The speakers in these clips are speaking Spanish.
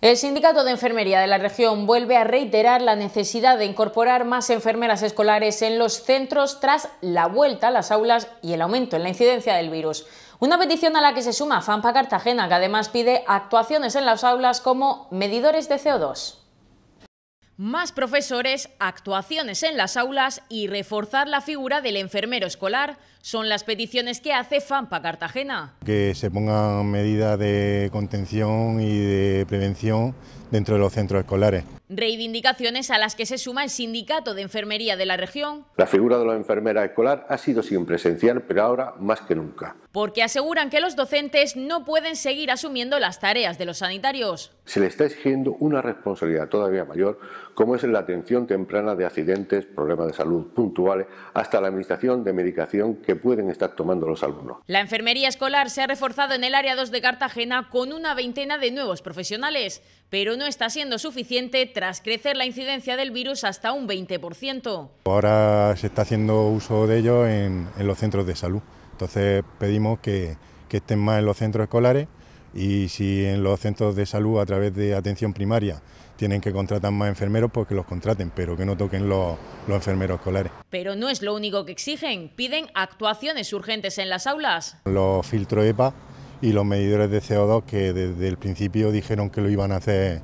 El Sindicato de Enfermería de la región vuelve a reiterar la necesidad de incorporar más enfermeras escolares en los centros tras la vuelta a las aulas y el aumento en la incidencia del virus. Una petición a la que se suma FAMPA Cartagena, que además pide actuaciones en las aulas como medidores de CO2 más profesores, actuaciones en las aulas y reforzar la figura del enfermero escolar son las peticiones que hace FAMPA Cartagena. Que se pongan medidas de contención y de prevención dentro de los centros escolares. Reivindicaciones a las que se suma el Sindicato de Enfermería de la región. La figura de la enfermera escolar ha sido siempre esencial, pero ahora más que nunca porque aseguran que los docentes no pueden seguir asumiendo las tareas de los sanitarios. Se le está exigiendo una responsabilidad todavía mayor, como es la atención temprana de accidentes, problemas de salud puntuales, hasta la administración de medicación que pueden estar tomando los alumnos. La enfermería escolar se ha reforzado en el área 2 de Cartagena con una veintena de nuevos profesionales, pero no está siendo suficiente tras crecer la incidencia del virus hasta un 20%. Ahora se está haciendo uso de ello en los centros de salud. Entonces pedimos que, estén más en los centros escolares y si en los centros de salud a través de atención primaria tienen que contratar más enfermeros, pues que los contraten, pero que no toquen los, los, enfermeros escolares. Pero no es lo único que exigen, piden actuaciones urgentes en las aulas. Los filtros EPA y los medidores de CO2 que desde el principio dijeron que lo iban a hacer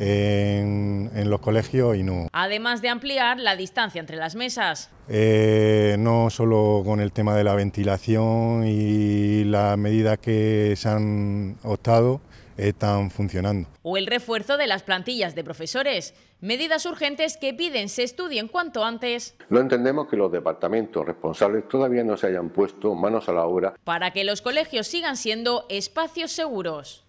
en, los colegios y no. Además de ampliar la distancia entre las mesas. Eh, no solo con el tema de la ventilación y las medidas que se han optado, están funcionando. O el refuerzo de las plantillas de profesores, medidas urgentes que piden se estudien cuanto antes. No entendemos que los departamentos responsables todavía no se hayan puesto manos a la obra para que los colegios sigan siendo espacios seguros.